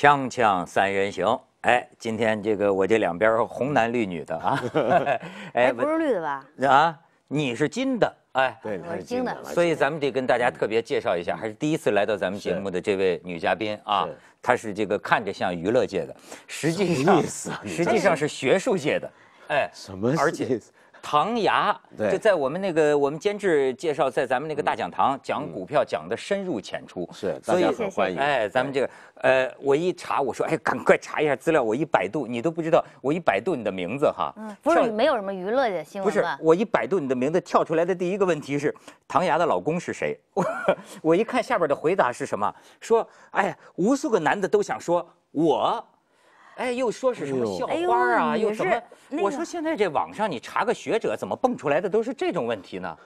锵锵三人行，哎，今天这个我这两边红男绿女的啊，哎，不是绿的吧？啊，你是金的，哎，对，我是金的。所以咱们得跟大家特别介绍一下，还是第一次来到咱们节目的这位女嘉宾啊，她是这个看着像娱乐界的，实际上实际上是学术界的，哎，什么？而且。唐牙就在我们那个，我们监制介绍在咱们那个大讲堂讲股票讲的深入浅出，是，所以哎，咱们这个呃，我一查我说哎，赶快查一下资料，我一百度，你都不知道，我一百度你的名字哈，嗯，不是没有什么娱乐的新闻，不是，我一百度你的名字跳出来的第一个问题是唐牙的老公是谁，我 我一看下边的回答是什么，说哎，无数个男的都想说我。哎，又说是什么校花啊，又什么？我说现在这网上你查个学者，怎么蹦出来的都是这种问题呢？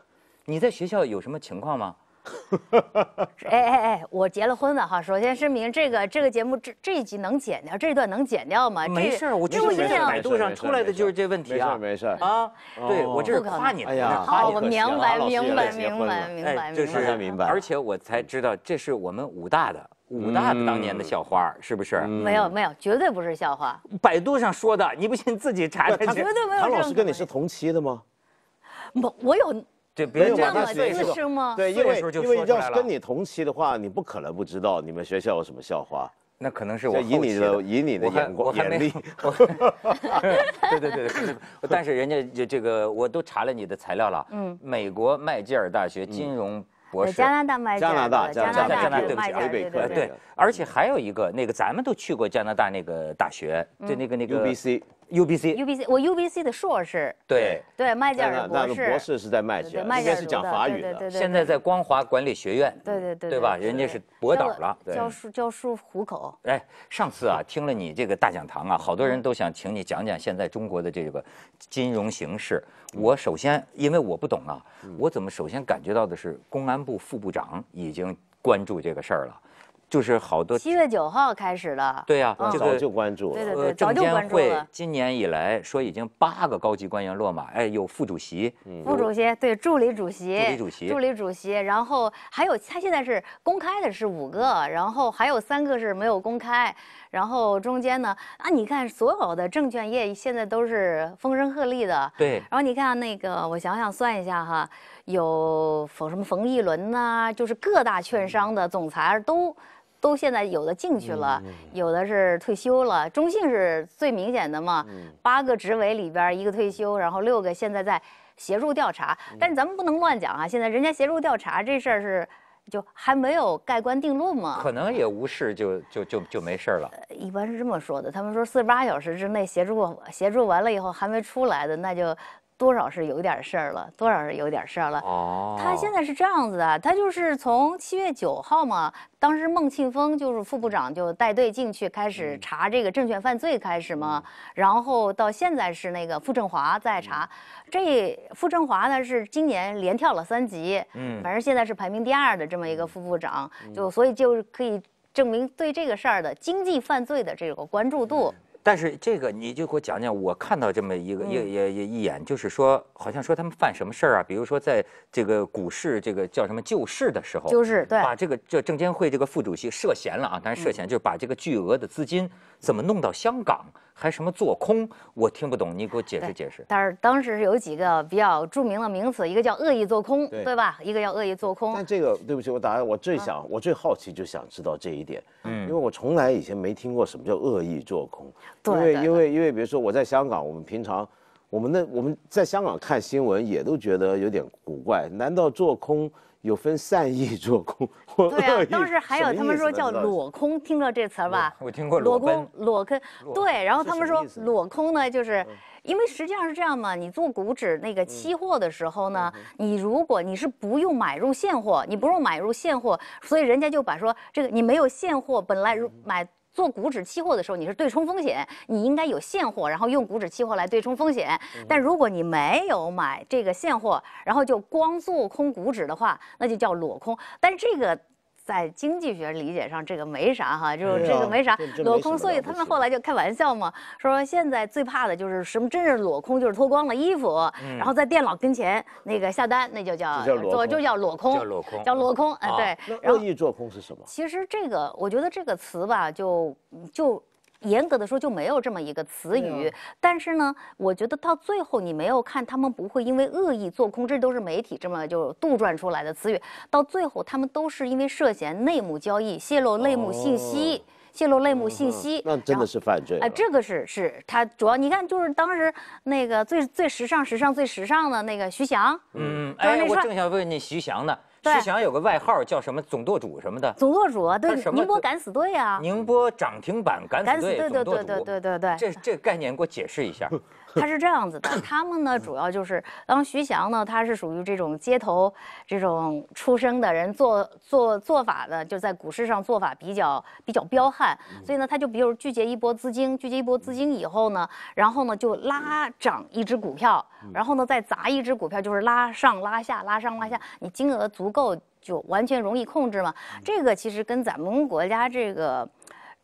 你在学校有什么情况吗？哎哎哎！我结了婚了哈，首先声明，这个这个节目这这一集能剪掉，这段能剪掉吗？没事儿，我今天在度上出来的就是这问题啊。没事啊，对我这是夸你。哎呀，好，我明白明白明白明白明白明白。而且我才知道，这是我们武大的武大的当年的校花，是不是？没有没有，绝对不是校花。百度上说的，你不信自己查查去。绝对没有。唐老师跟你是同期的吗？不，我有。对，没有他是个对，因为因为要是跟你同期的话，你不可能不知道你们学校有什么校花。那可能是我以你的以你的眼光眼力。对对对对，但是人家这个我都查了你的材料了。嗯，美国麦吉尔大学金融博士，加拿大麦吉尔，加拿大加拿大麦吉尔，对不起啊，对。而且还有一个，那个咱们都去过加拿大那个大学，对那个那个。U B C U B C，我 U B C 的硕士，对对麦吉尔博士，那个博士是在麦吉尔，应该是讲法语的，现在在光华管理学院，对对对，对吧？人家是博导了，教书教书糊口。哎，上次啊，听了你这个大讲堂啊，好多人都想请你讲讲现在中国的这个金融形势。我首先因为我不懂啊，我怎么首先感觉到的是公安部副部长已经关注这个事儿了。就是好多七月九号开始了，对呀，我早就关注，对对对，早就关注了。今年以来说已经八个高级官员落马，哎，有副主席，副主席对，助理主席，助理主席，助理主席，然后还有他现在是公开的是五个，然后还有三个是没有公开，然后中间呢，啊，你看所有的证券业现在都是风声鹤唳的，对。然后你看那个，我想想算一下哈，有冯什么冯一伦呐，就是各大券商的总裁都。都现在有的进去了，有的是退休了。中性是最明显的嘛，八个职位里边一个退休，然后六个现在在协助调查。但是咱们不能乱讲啊，现在人家协助调查这事儿是就还没有盖棺定论嘛，可能也无事就就就就没事了。一般是这么说的，他们说四十八小时之内协助协助完了以后还没出来的，那就。多少是有点事儿了，多少是有点事儿了。哦，他现在是这样子的，他就是从七月九号嘛，当时孟庆峰就是副部长就带队进去开始查这个证券犯罪开始嘛，然后到现在是那个傅政华在查，这傅政华呢是今年连跳了三级，嗯，反正现在是排名第二的这么一个副部长，就所以就是可以证明对这个事儿的经济犯罪的这个关注度。但是这个你就给我讲讲，我看到这么一个也也也一眼，就是说好像说他们犯什么事儿啊？比如说在这个股市这个叫什么救市的时候，就是对，把这个这证监会这个副主席涉嫌了啊，当然涉嫌就是把这个巨额的资金怎么弄到香港。还什么做空，我听不懂，你给我解释解释。但是当时是有几个比较著名的名词，一个叫恶意做空，对吧？一个叫恶意做空。但这个对不起，我打我最想，我最好奇就想知道这一点，嗯，因为我从来以前没听过什么叫恶意做空，对，因为因为因为比如说我在香港，我们平常，我们那我们在香港看新闻也都觉得有点古怪，难道做空？有分善意做空，对啊，当时还有他们说叫裸空，听过这词儿吧？我听过裸空，裸坑。对。然后他们说裸空呢，就是因为实际上是这样嘛，你做股指那个期货的时候呢，你如果你是不用买入现货，你不用买入现货，所以人家就把说这个你没有现货，本来买。做股指期货的时候，你是对冲风险，你应该有现货，然后用股指期货来对冲风险。但如果你没有买这个现货，然后就光做空股指的话，那就叫裸空。但是这个。在经济学理解上，这个没啥哈，就是这个没啥裸空，所以他们后来就开玩笑嘛，说现在最怕的就是什么，真是裸空就是脱光了衣服，然后在电脑跟前那个下单，那就叫做就叫裸空，叫裸空，叫裸空，嗯，对。恶意做空是什么？其实这个，我觉得这个词吧，就就。严格的说，就没有这么一个词语。但是呢，我觉得到最后你没有看他们不会因为恶意做空，这都是媒体这么就杜撰出来的词语。到最后，他们都是因为涉嫌内幕交易、泄露内幕信息、泄露内幕信息，那真的是犯罪。哎，这个是是，他主要你看，就是当时那个最最时尚、时尚最时尚的那个徐翔。嗯，哎，我正想问你徐翔呢。徐翔有个外号叫什么“总舵主”什么的，“总舵主”对，宁波敢死队啊，“宁波涨停板敢死队”对对对对对对对，这这概念给我解释一下。他是这样子的，他们呢主要就是，当徐翔呢他是属于这种街头这种出生的人，做做做法的，就在股市上做法比较比较彪悍，所以呢他就比如聚集一波资金，聚集一波资金以后呢，然后呢就拉涨一只股票，然后呢再砸一只股票，就是拉上拉下，拉上拉下，你金额足。够就完全容易控制吗？这个其实跟咱们国家这个。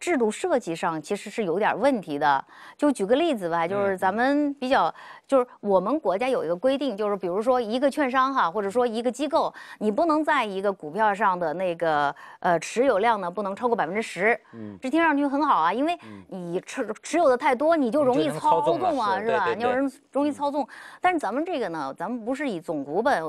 制度设计上其实是有点问题的。就举个例子吧，就是咱们比较，就是我们国家有一个规定，就是比如说一个券商哈，或者说一个机构，你不能在一个股票上的那个呃持有量呢，不能超过百分之十。嗯，这听上去很好啊，因为你持持有的太多，你就容易操纵啊，是吧？你要容易操纵。但是咱们这个呢，咱们不是以总股本，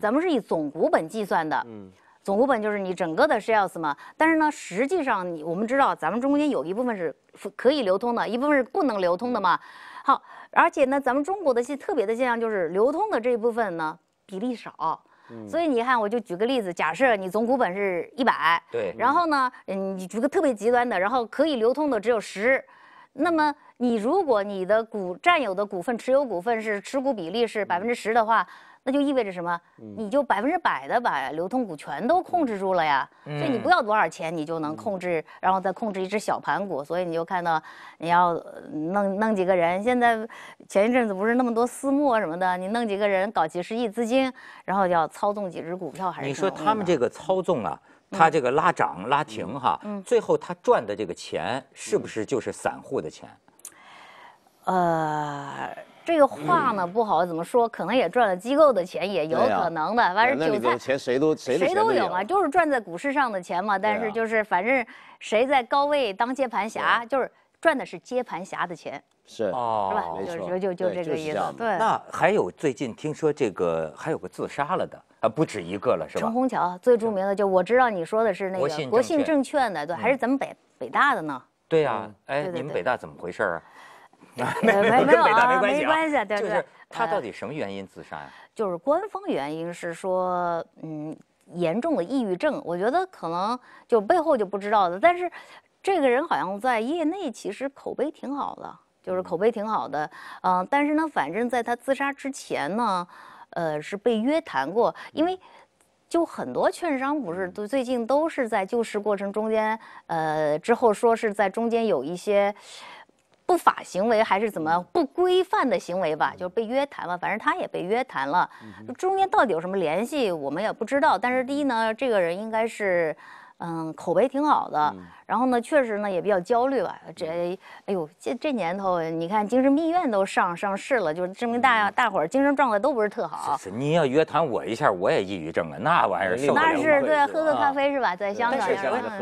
咱们是以总股本计算的。嗯。总股本就是你整个的 shares 嘛，但是呢，实际上你我们知道，咱们中间有一部分是可以流通的，一部分是不能流通的嘛。好，而且呢，咱们中国的现特别的现象就是流通的这一部分呢比例少，所以你看，我就举个例子，假设你总股本是一百，对，然后呢，嗯，你举个特别极端的，然后可以流通的只有十，那么你如果你的股占有的股份持有股份是持股比例是百分之十的话。那就意味着什么？你就百分之百的把流通股全都控制住了呀。所以你不要多少钱，你就能控制，然后再控制一只小盘股。所以你就看到，你要弄弄几个人。现在前一阵子不是那么多私募什么的，你弄几个人搞几十亿资金，然后要操纵几只股票还是？你说他们这个操纵啊，他这个拉涨拉停哈，最后他赚的这个钱是不是就是散户的钱？呃。这个话呢不好怎么说，可能也赚了机构的钱，也有可能的。反正韭菜钱谁都谁都有嘛，就是赚在股市上的钱嘛。但是就是反正谁在高位当接盘侠，就是赚的是接盘侠的钱。是是吧？就就就这个意思。对。那还有最近听说这个还有个自杀了的啊，不止一个了，是吧？陈虹桥最著名的就我知道你说的是那个国信证券的，对，还是咱们北北大的呢？对呀，哎，你们北大怎么回事啊？没没有啊，没关系，啊，就是他到底什么原因自杀呀？就是官方原因是说，嗯，严重的抑郁症。我觉得可能就背后就不知道的。但是，这个人好像在业内其实口碑挺好的，就是口碑挺好的。嗯，但是呢，反正在他自杀之前呢，呃，是被约谈过，因为就很多券商不是都最近都是在救市过程中间，呃，之后说是在中间有一些。不法行为还是怎么不规范的行为吧，就是被约谈了，反正他也被约谈了。中间到底有什么联系，我们也不知道。但是第一呢，这个人应该是。嗯，口碑挺好的。然后呢，确实呢也比较焦虑吧。这，哎呦，这这年头，你看精神病院都上上市了，就证明大家、大伙儿精神状态都不是特好。是，你要约谈我一下，我也抑郁症啊，那玩意儿那是，对，喝个咖啡是吧？在香港，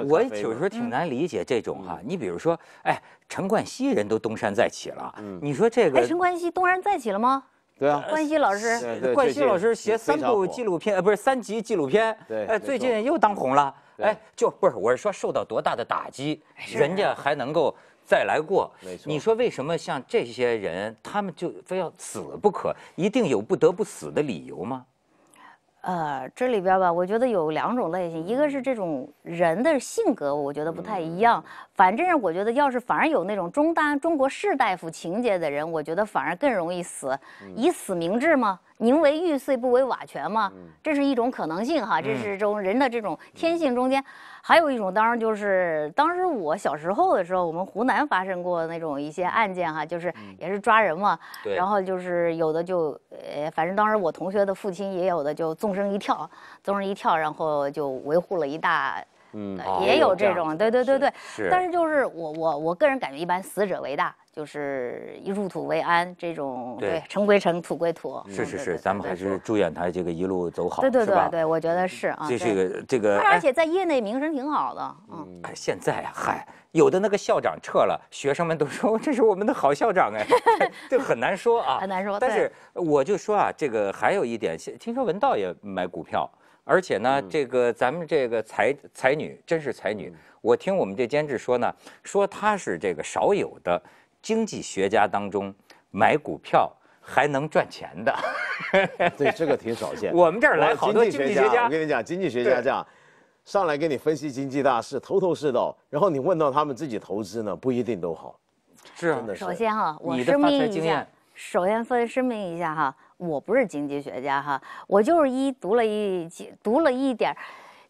我有时候挺难理解这种哈，你比如说，哎，陈冠希人都东山再起了，你说这个？哎，陈冠希东山再起了吗？对啊，冠希老师，冠希老师写三部纪录片，呃，不是三集纪录片，哎，最近又当红了。哎，就不是，我是说受到多大的打击，人家还能够再来过。没错，你说为什么像这些人，他们就非要死不可？一定有不得不死的理由吗？呃，这里边吧，我觉得有两种类型，一个是这种人的性格，我觉得不太一样。反正我觉得，要是反而有那种中单中国士大夫情节的人，我觉得反而更容易死，以死明志吗？宁为玉碎不为瓦全嘛，这是一种可能性哈，这是中种人的这种天性中间，还有一种当然就是当时我小时候的时候，我们湖南发生过那种一些案件哈，就是也是抓人嘛，然后就是有的就呃，反正当时我同学的父亲也有的就纵身一跳，纵身一跳，然后就维护了一大，嗯，也有这种，对对对对，但是就是我我我个人感觉一般死者为大。就是入土为安这种对，尘归尘，土归土。是是是，咱们还是祝愿他这个一路走好。对对对，对我觉得是啊。这是个这个，而且在业内名声挺好的。嗯，现在嗨，有的那个校长撤了，学生们都说 这是我们的好校长哎，这很难说啊，很难说。但是我就说啊，这个还有一点，听说文道也买股票，而且呢，这个咱们这个才才女真是才女，我听我们这监制说呢，说她是这个少有的。经济学家当中买股票还能赚钱的，对这个挺少见。我们这儿来好多经济学家，我跟你讲，经济学家这样，上来给你分析经济大事头头是道，然后你问到他们自己投资呢，不一定都好。是，首先哈，我声明一下，首先分声明一下哈，我不是经济学家哈，我就是一读了一读了一点，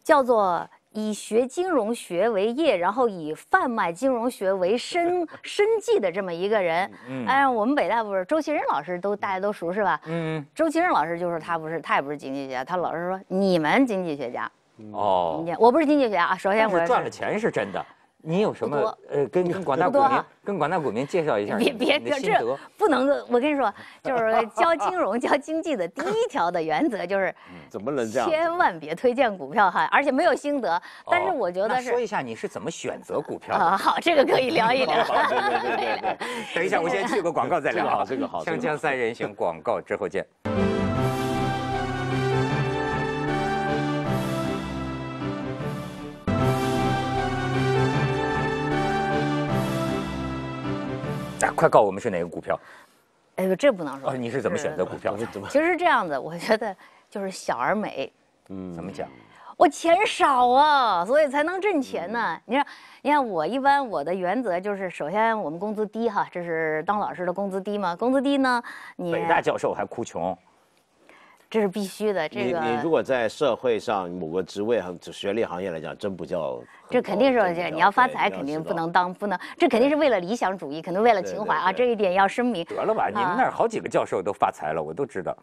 叫做。以学金融学为业，然后以贩卖金融学为生 生计的这么一个人，哎，我们北大不是周其仁老师都大家都熟是吧？嗯，周其仁老师就说他不是，他也不是经济学家，他老是说你们经济学家，哦，我不是经济学家啊，首先我赚了钱是真的。你有什么呃，跟广大股民，跟广大股民介绍一下？别别别，这不能，我跟你说，就是教金融、教经济的第一条的原则就是，怎么能这样？千万别推荐股票哈，而且没有心得。但是我觉得是，说一下你是怎么选择股票啊？好，这个可以聊一聊。等一下，我先去个广告再聊。好，这个好。锵锵三人行，广告之后见。快告诉我们是哪个股票，哎呦，这不能说。你是怎么选择股票？其实这样子，我觉得就是小而美。嗯，怎么讲？我钱少啊，所以才能挣钱呢。你看，你看，我一般我的原则就是，首先我们工资低哈，这是当老师的工资低嘛？工资低呢，你北大教授还哭穷。这是必须的。这个，你如果在社会上某个职位、学历行业来讲，真不叫。这肯定是，你要发财肯定不能当，不能。这肯定是为了理想主义，可能为了情怀啊，这一点要声明。得了吧，你们那儿好几个教授都发财了，我都知道。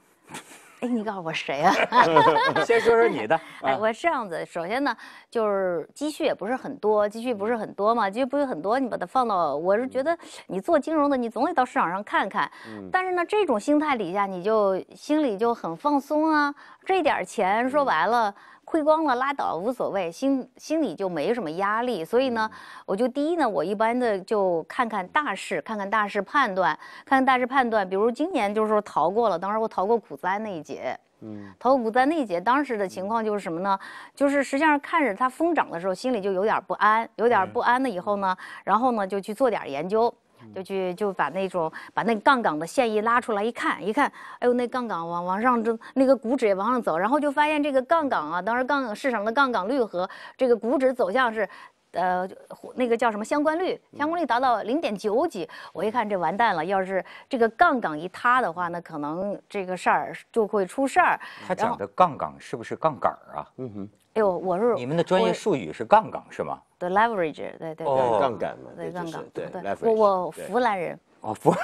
哎，你告诉我谁啊？先说说你的。哎，我这样子，首先呢，就是积蓄也不是很多，积蓄不是很多嘛，积蓄不是很多，你把它放到，我是觉得你做金融的，你总得到市场上看看。但是呢，这种心态底下，你就心里就很放松啊。这点钱说白了。亏光了拉倒无所谓，心心里就没什么压力，所以呢，我就第一呢，我一般的就看看大势，看看大势判断，看看大势判断。比如今年就是说逃过了，当时我逃过股灾那一劫，嗯，逃过股灾那一劫，当时的情况就是什么呢？就是实际上看着它疯涨的时候，心里就有点不安，有点不安了以后呢，然后呢就去做点研究。就去就把那种把那杠杆的线一拉出来一看一看，哎呦那杠杆往往上走，那个股指也往上走，然后就发现这个杠杆啊，当时杠市场的杠杆率和这个股指走向是，呃，那个叫什么相关率，相关率达到零点九几，我一看这完蛋了，要是这个杠杆一塌的话，那可能这个事儿就会出事儿。他讲的杠杆是不是杠杆啊？嗯哼。哎呦，我是你们的专业术语是杠杆是吗对 leverage，对对对，杠杆嘛，对杠杆，对对。我我湖南人。哦不，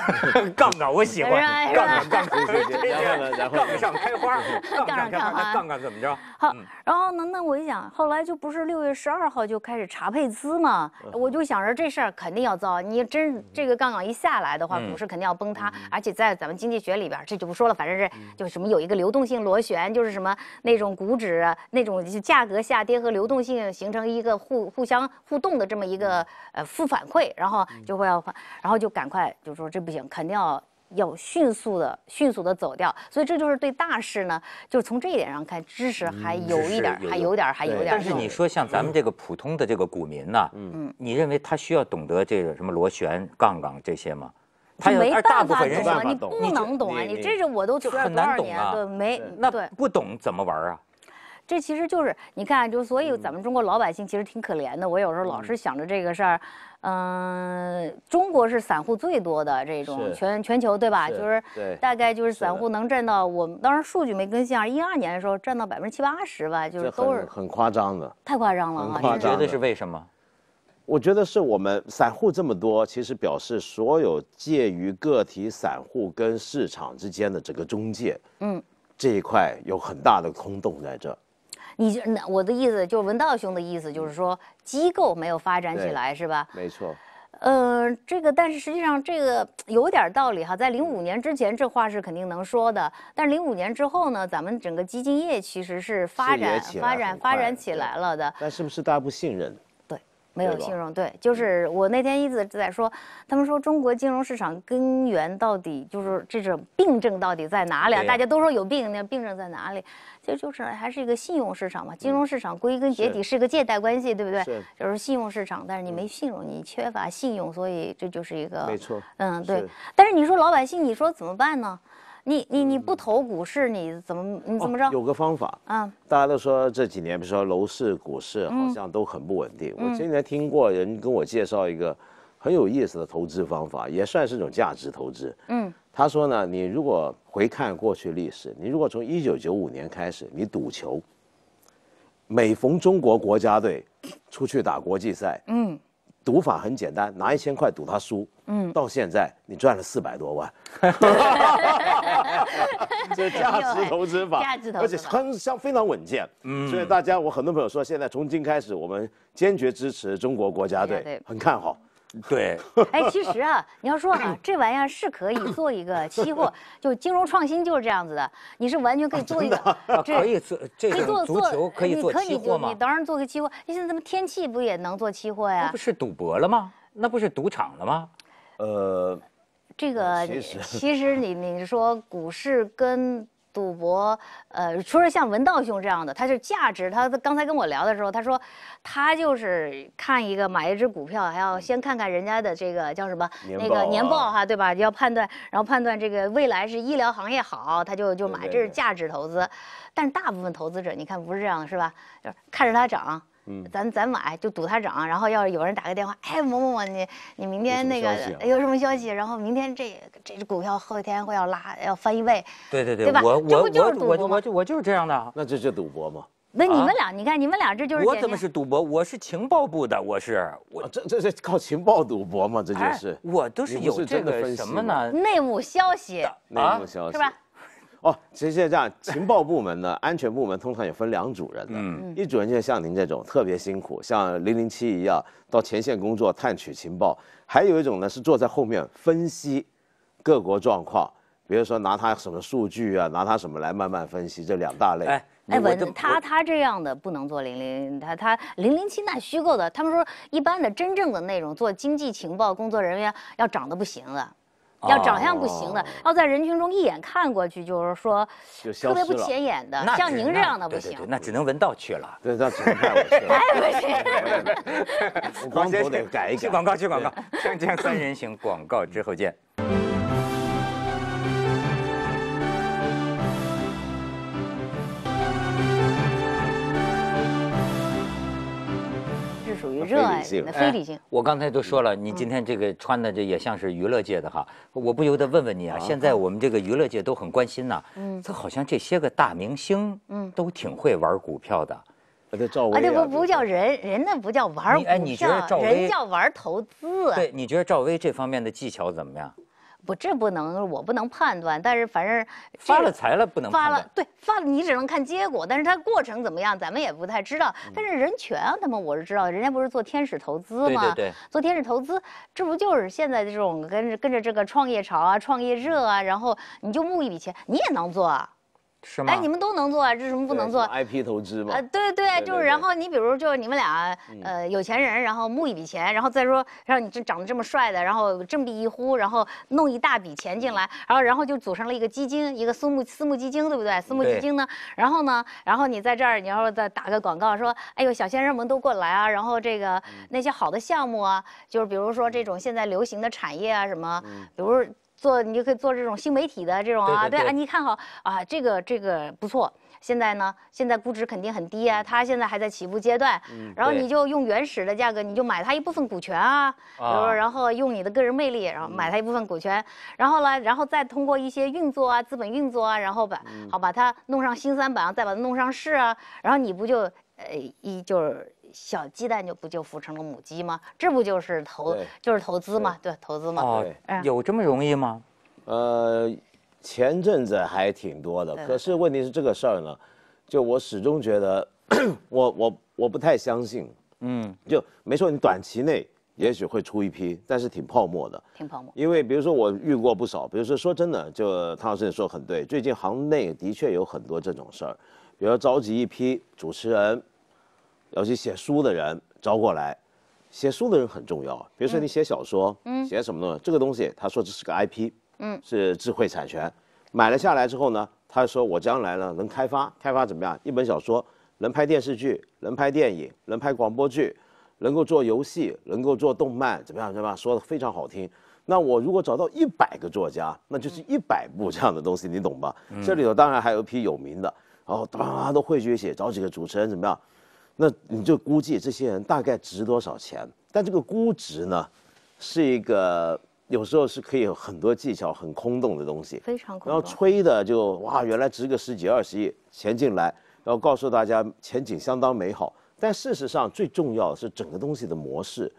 杠杆我喜欢。杠杆杠杆，杠钱然后上开花，杠杆杠杆 杠杆怎么着？好，然后呢？那我一想，后来就不是六月十二号就开始查配资嘛？我就想着这事儿肯定要遭，你真这个杠杆一下来的话，股市肯定要崩塌。而且在咱们经济学里边，这就不说了，反正是就什么有一个流动性螺旋，就是什么那种股指那种价格下跌和流动性形成一个互互相互动的这么一个呃负反馈，然后就会要，然后就赶快。就说这不行，肯定要要迅速的迅速的走掉，所以这就是对大事呢，就是从这一点上看，知识还有一点，还有点，还有点。但是你说像咱们这个普通的这个股民呢，嗯，你认为他需要懂得这个什么螺旋杠杠这些吗？他没办法懂，啊，你不能懂啊，你这是我都学了多少年，对，没，对，不懂怎么玩啊？这其实就是你看，就所以咱们中国老百姓其实挺可怜的，我有时候老是想着这个事儿。嗯，中国是散户最多的这种全全球对吧？就是大概就是散户能占到我们当时数据没更新，一二年的时候占到百分之七八十吧，就是都是很夸张的，太夸张了。夸你觉得是为什么？我觉得是我们散户这么多，其实表示所有介于个体散户跟市场之间的整个中介，嗯，这一块有很大的空洞在这。你就那我的意思，就是文道兄的意思，就是说机构没有发展起来，是吧？没错。呃，这个，但是实际上这个有点道理哈。在零五年之前，这话是肯定能说的。但零五年之后呢，咱们整个基金业其实是发展、发展、发展起来了的。那是不是大家不信任？没有信用，对，就是我那天一直在说，他们说中国金融市场根源到底就是这种病症到底在哪里？啊？大家都说有病，那病症在哪里？这就是还是一个信用市场嘛，金融市场归根结底是一个借贷关系，对不对？就是信用市场，但是你没信用，你缺乏信用，所以这就是一个，没错，嗯，对。但是你说老百姓，你说怎么办呢？你你你不投股市，你怎么你怎么着？有个方法啊！大家都说这几年，比如说楼市、股市好像都很不稳定。我今年听过人跟我介绍一个很有意思的投资方法，也算是一种价值投资。嗯，他说呢，你如果回看过去历史，你如果从一九九五年开始，你赌球，每逢中国国家队出去打国际赛，嗯，赌法很简单，拿一千块赌他输，嗯，到现在你赚了四百多万。这价值投资法，而且很像非常稳健。嗯，所以大家，我很多朋友说，现在从今开始，我们坚决支持中国国家队，很看好。对。哎，其实啊，你要说啊，这玩意儿是可以做一个期货，就金融创新就是这样子的，你是完全可以做一个，这可以做，这种足球可以做期货吗？当然，做个期货。你现在怎么天气不也能做期货呀？那不是赌博了吗？那不是赌场了吗？呃。这个其实你 你说股市跟赌博，呃，除了像文道兄这样的，他是价值。他刚才跟我聊的时候，他说他就是看一个买一只股票，还要先看看人家的这个叫什么那个年报哈，对吧？要判断，然后判断这个未来是医疗行业好，他就就买，这是价值投资。但是大部分投资者，你看不是这样的是吧？就是看着它涨。嗯，咱咱买就赌它涨，然后要是有人打个电话，哎，某某某，你你明天那个有什么消息？然后明天这这只股票后天会要拉，要翻一倍。对对对，吧？我我我我我就是这样的。那这这赌博吗？那你们俩，你看你们俩这就是。我怎么是赌博？我是情报部的，我是我这这是靠情报赌博吗？这就是。我都是有这个什么呢？内幕消息，内幕消息是吧？哦，其实这样，情报部门呢，安全部门通常也分两组人，嗯，一组人就像您这种特别辛苦，像零零七一样到前线工作探取情报，还有一种呢是坐在后面分析各国状况，比如说拿他什么数据啊，拿他什么来慢慢分析，这两大类。哎，哎，文他他这样的不能做零零，他他零零七那虚构的，他们说一般的真正的那种做经济情报工作人员要长得不行了。要长相不行的，要在人群中一眼看过去，就是说，特别不显眼的，像您这样的不行，那只能闻道去了。对去了。哎，不行。光头得改一改。去广告，去广告。《锵锵三人行》广告之后见。非理性，非理性。我刚才都说了，你今天这个穿的这也像是娱乐界的哈，我不由得问问你啊，现在我们这个娱乐界都很关心呐，这好像这些个大明星，嗯，都挺会玩股票的，我赵薇啊，这不不叫人，人那不叫玩股票，人叫玩投资。对，你觉得赵薇这方面的技巧怎么样？不，这不能，我不能判断。但是反正发了财了，不能发了，对，发了，你只能看结果。但是它过程怎么样，咱们也不太知道。但是任泉啊，他们我是知道，人家不是做天使投资吗？对对对，做天使投资，这不就是现在的这种跟跟着这个创业潮啊、创业热啊，然后你就募一笔钱，你也能做。哎，你们都能做，啊，这什么不能做？IP 投资啊，对对就是，然后你比如就你们俩，呃，有钱人，然后募一笔钱，然后再说，让你这长得这么帅的，然后振臂一呼，然后弄一大笔钱进来，然后然后就组成了一个基金，一个私募私募基金，对不对？私募基金呢，然后呢，然后你在这儿，你要再打个广告，说，哎呦，小先生们都过来啊，然后这个那些好的项目啊，就是比如说这种现在流行的产业啊，什么，比如。做你就可以做这种新媒体的这种啊，对啊，你看好啊，这个这个不错。现在呢，现在估值肯定很低啊，它现在还在起步阶段。然后你就用原始的价格，你就买它一部分股权啊，比如说，然后用你的个人魅力，然后买它一部分股权，然后呢，然后再通过一些运作啊，资本运作啊，然后把好把它弄上新三板，再把它弄上市啊，然后你不就呃一就是。小鸡蛋就不就孵成了母鸡吗？这不就是投就是投资吗？对，投资吗？哦，有这么容易吗？呃，前阵子还挺多的，可是问题是这个事儿呢，就我始终觉得，我我我不太相信。嗯，就没错，你短期内也许会出一批，但是挺泡沫的，挺泡沫。因为比如说我遇过不少，比如说说真的，就唐老师你说的很对，最近行内的确有很多这种事儿，比如说召集一批主持人。要去写书的人招过来，写书的人很重要。比如说你写小说，写什么东西？这个东西他说这是个 IP，嗯，是智慧产权。买了下来之后呢，他说我将来呢能开发，开发怎么样？一本小说能拍电视剧，能拍电影，能拍广播剧，能够做游戏，能够做动漫，怎么样？怎么样？说的非常好听。那我如果找到一百个作家，那就是一百部这样的东西，你懂吧？这里头当然还有一批有名的，然后当都汇聚起些，找几个主持人怎么样？那你就估计这些人大概值多少钱？但这个估值呢，是一个有时候是可以有很多技巧、很空洞的东西，非常空。然后吹的就哇，原来值个十几二十亿钱进来，然后告诉大家前景相当美好。但事实上，最重要的是整个东西的模式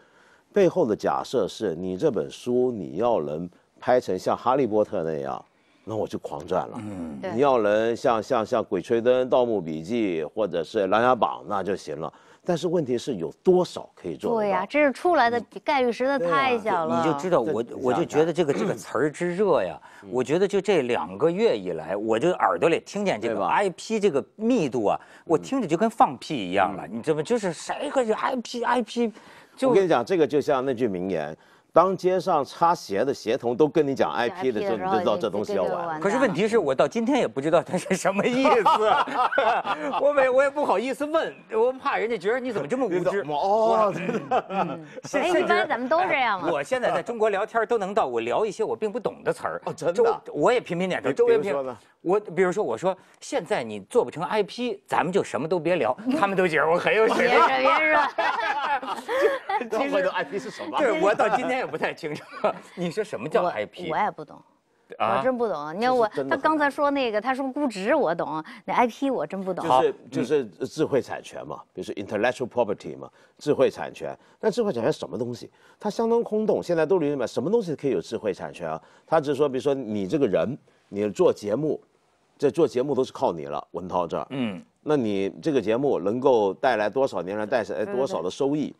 背后的假设是你这本书你要能拍成像《哈利波特》那样。那我就狂赚了。嗯，你要能像像像《鬼吹灯》《盗墓笔记》或者是《琅琊榜》，那就行了。但是问题是有多少可以做？对呀，这是出来的概率实在太小了。你就知道我，我就觉得这个这个词儿之热呀，我觉得就这两个月以来，我就耳朵里听见这个 IP 这个密度啊，我听着就跟放屁一样了，你知道吗？就是谁可以 IP IP，就我跟你讲，这个就像那句名言。当街上擦鞋的鞋童都跟你讲 IP 的时候，你就知道这东西要玩。可是问题是我到今天也不知道它是什么意思，我没，我也不好意思问，我怕人家觉得你怎么这么无知嘛。哦，哎，一般咱们都这样。吗？我现在在中国聊天都能到我聊一些我并不懂的词儿。哦，真的。我也频频点头。周元平，我比如说，我说现在你做不成 IP，咱们就什么都别聊。他们都觉得我很有水平。别说别说，这外 IP 是什么？对，我到今天也。不太清楚，你说什么叫 IP？我也不懂，我真不懂。你看我，他刚才说那个，他说估值我懂，那 IP 我真不懂。就是就是智慧产权嘛，比如说 intellectual property 嘛，智慧产权。那智慧产权什么东西？它相当空洞。现在都理解什么东西可以有智慧产权啊？他只是说，比如说你这个人，你做节目，这做节目都是靠你了，文涛这儿。嗯，那你这个节目能够带来多少年来带来多少的收益？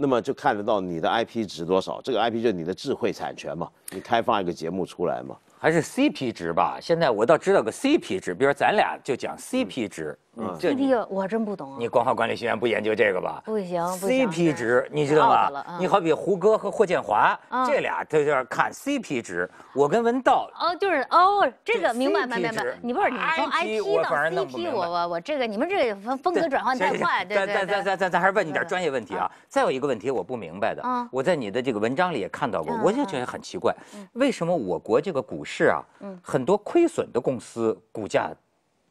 那么就看得到你的 IP 值多少，这个 IP 就是你的智慧产权嘛，你开放一个节目出来嘛，还是 CP 值吧？现在我倒知道个 CP 值，比如咱俩就讲 CP 值。CP 我真不懂。你光华管理学院不研究这个吧？不行。CP 值，你知道吧？你好比胡歌和霍建华，这俩就是看 CP 值。我跟文道。哦，就是哦，这个明白明白明白。你不是你讲 IP 到 c p 我我我这个你们这个风格转换太快。咱咱咱咱咱还是问你点专业问题啊。再有一个问题我不明白的，我在你的这个文章里也看到过，我就觉得很奇怪，为什么我国这个股市啊，很多亏损的公司股价？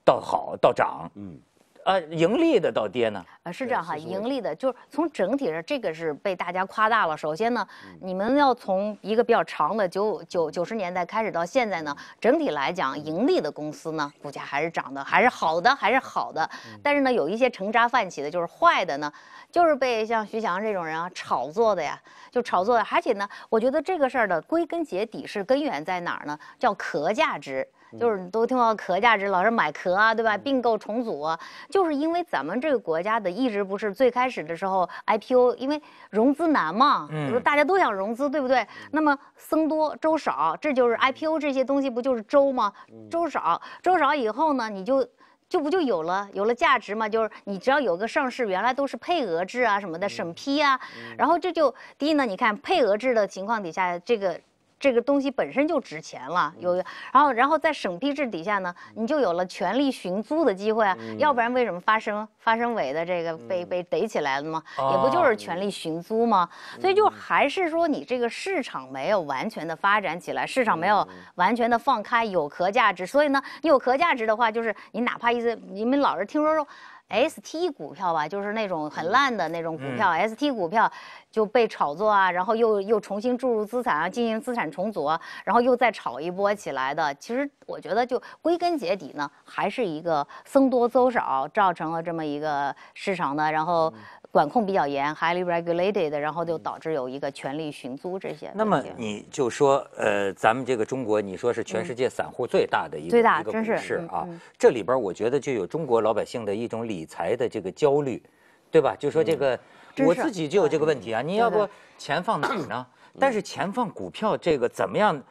到好到涨，嗯，呃，盈利的到跌呢？呃，是这样哈，盈利的，就是从整体上，这个是被大家夸大了。首先呢，你们要从一个比较长的九九九十年代开始到现在呢，整体来讲，盈利的公司呢，股价还是涨的，还是好的，还是好的。但是呢，有一些成渣泛起的，就是坏的呢，就是被像徐翔这种人啊炒作的呀，就炒作的。而且呢，我觉得这个事儿的归根结底是根源在哪儿呢？叫壳价值。就是都听到壳价值，老是买壳啊，对吧？并购重组，就是因为咱们这个国家的一直不是最开始的时候 IPO，因为融资难嘛，就是大家都想融资，对不对？那么僧多粥少，这就是 IPO 这些东西不就是粥吗？粥少，粥少以后呢，你就就不就有了，有了价值嘛。就是你只要有个上市，原来都是配额制啊什么的审批啊，然后这就第一呢，你看配额制的情况底下这个。这个东西本身就值钱了，有，然后，然后在审批制底下呢，你就有了权力寻租的机会啊，要不然为什么发生发生尾的这个被被逮起来了吗？也不就是权力寻租吗？所以就还是说你这个市场没有完全的发展起来，市场没有完全的放开，有壳价值，所以呢，你有壳价值的话，就是你哪怕意思，你们老是听说说。S T 股票吧，就是那种很烂的那种股票，S T 股票就被炒作啊，然后又又重新注入资产啊，进行资产重组啊，然后又再炒一波起来的。其实我觉得，就归根结底呢，还是一个僧多粥少造成了这么一个市场的，然后。管控比较严，highly regulated 然后就导致有一个权力寻租这些。那么你就说，呃，咱们这个中国，你说是全世界散户最大的一，个、最大真是是啊。这里边我觉得就有中国老百姓的一种理财的这个焦虑，对吧？就说这个我自己就有这个问题啊。你要不钱放哪儿呢？但是钱放股票这个怎么样？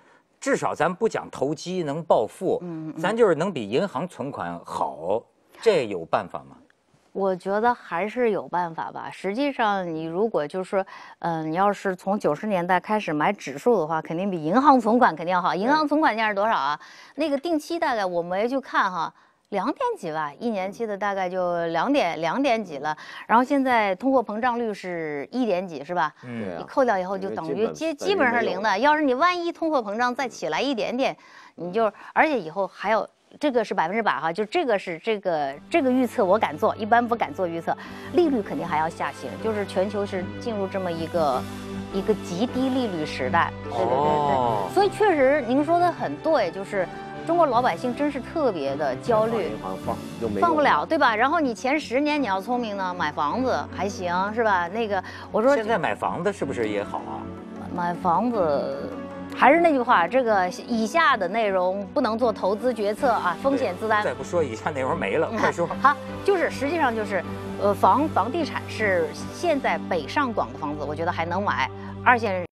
至少咱不讲投机能暴富，嗯，咱就是能比银行存款好，这有办法吗？我觉得还是有办法吧。实际上，你如果就是，嗯，你要是从九十年代开始买指数的话，肯定比银行存款肯定要好。银行存款现在多少啊？那个定期大概我没去看哈，两点几吧，一年期的大概就两点两点几了。然后现在通货膨胀率是一点几，是吧？嗯。你扣掉以后就等于基基本上零的。要是你万一通货膨胀再起来一点点，你就而且以后还有。这个是百分之百哈，就这个是这个这个预测我敢做，一般不敢做预测。利率肯定还要下行，就是全球是进入这么一个一个极低利率时代，对对对对。所以确实您说的很对，就是中国老百姓真是特别的焦虑。放放放，放不了，对吧？然后你前十年你要聪明呢，买房子还行，是吧？那个我说现在买房子是不是也好啊？买房子。还是那句话，这个以下的内容不能做投资决策啊，风险自担。再不说，以下内容没了，快说。好，就是实际上就是，呃，房房地产是现在北上广的房子，我觉得还能买，二线。